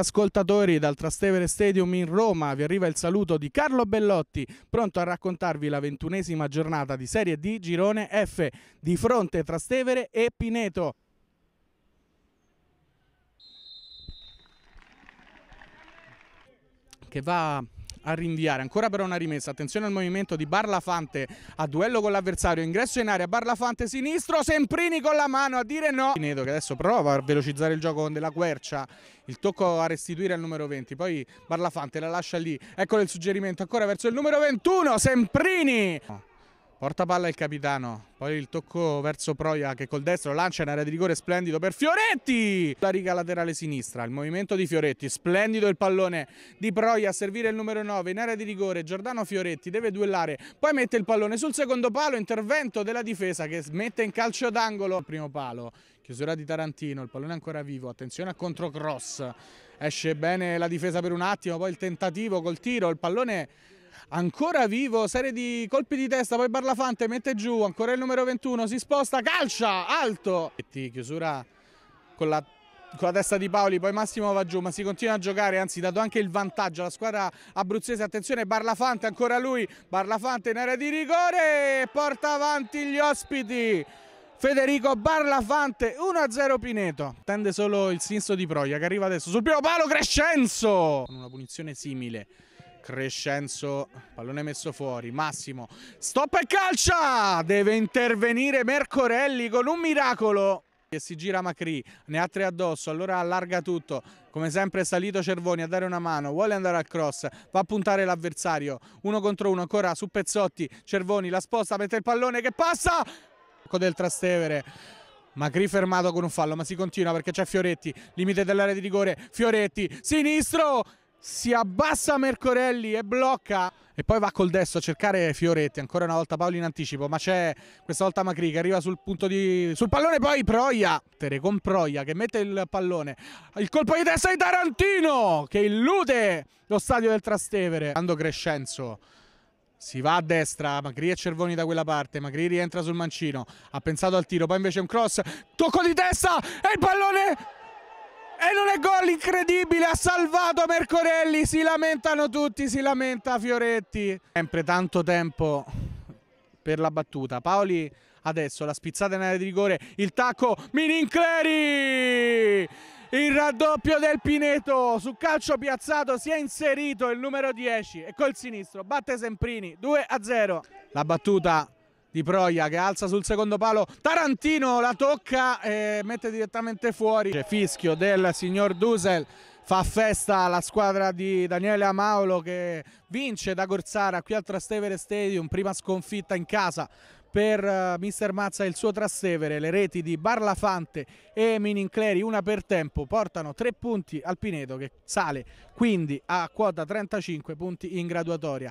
Ascoltatori dal Trastevere Stadium in Roma, vi arriva il saluto di Carlo Bellotti, pronto a raccontarvi la ventunesima giornata di Serie D Girone F di fronte Trastevere e Pineto. Che va a rinviare. Ancora però una rimessa, attenzione al movimento di Barlafante a duello con l'avversario, ingresso in area, Barlafante sinistro, Semprini con la mano a dire no. Pinedo che adesso prova a velocizzare il gioco con della quercia, il tocco a restituire al numero 20, poi Barlafante la lascia lì, eccolo il suggerimento ancora verso il numero 21, Semprini. Porta palla il capitano, poi il tocco verso Proia che col destro lancia in area di rigore splendido per Fioretti! La riga laterale sinistra, il movimento di Fioretti, splendido il pallone di Proia a servire il numero 9 in area di rigore, Giordano Fioretti deve duellare, poi mette il pallone sul secondo palo, intervento della difesa che mette in calcio d'angolo primo palo, chiusura di Tarantino, il pallone è ancora vivo, attenzione a controcross, esce bene la difesa per un attimo, poi il tentativo col tiro, il pallone ancora vivo, serie di colpi di testa, poi Barlafante mette giù, ancora il numero 21, si sposta, calcia, alto. Chiusura con la con la testa di Paoli, poi Massimo va giù, ma si continua a giocare, anzi dato anche il vantaggio alla squadra abruzzese, attenzione Barlafante, ancora lui, Barlafante in area di rigore, porta avanti gli ospiti. Federico Barlafante 1-0 Pineto. Tende solo il sinistro di Proia che arriva adesso sul primo palo Crescenzo con una punizione simile. Crescenzo, pallone messo fuori, Massimo, stop e calcia! Deve intervenire Mercorelli con un miracolo! E si gira Macri, ne ha tre addosso, allora allarga tutto. Come sempre è salito Cervoni a dare una mano, vuole andare al cross, va a puntare l'avversario. Uno contro uno, ancora su Pezzotti, Cervoni la sposta, mette il pallone che passa! Del Trastevere. Macri fermato con un fallo, ma si continua perché c'è Fioretti, limite dell'area di rigore, Fioretti, sinistro! si abbassa Mercorelli e blocca e poi va col destro a cercare Fioretti ancora una volta Paolo in anticipo ma c'è questa volta Macri che arriva sul punto di sul pallone poi Proia Tere con Proia che mette il pallone il colpo di testa di Tarantino che illude lo stadio del Trastevere quando Crescenzo si va a destra, Magri e Cervoni da quella parte, Magri rientra sul mancino, ha pensato al tiro, poi invece un cross, tocco di testa e il pallone e non è gol incredibile, ha salvato Mercorelli, si lamentano tutti, si lamenta Fioretti. Sempre tanto tempo per la battuta. Paoli adesso la spizzata in area di rigore, il tacco Minincleri! Il raddoppio del Pineto su calcio piazzato si è inserito il numero 10 e col sinistro batte Semprini 2 a 0. La battuta di Proia che alza sul secondo palo Tarantino la tocca e mette direttamente fuori C'è fischio del signor Dusel fa festa la squadra di Daniele Amaulo che vince da Gorsara qui al Trastevere Stadium prima sconfitta in casa per eh, Mister Mazza e il suo Trastevere le reti di Barlafante e Minincleri una per tempo portano tre punti al Pineto che sale quindi a quota 35 punti in graduatoria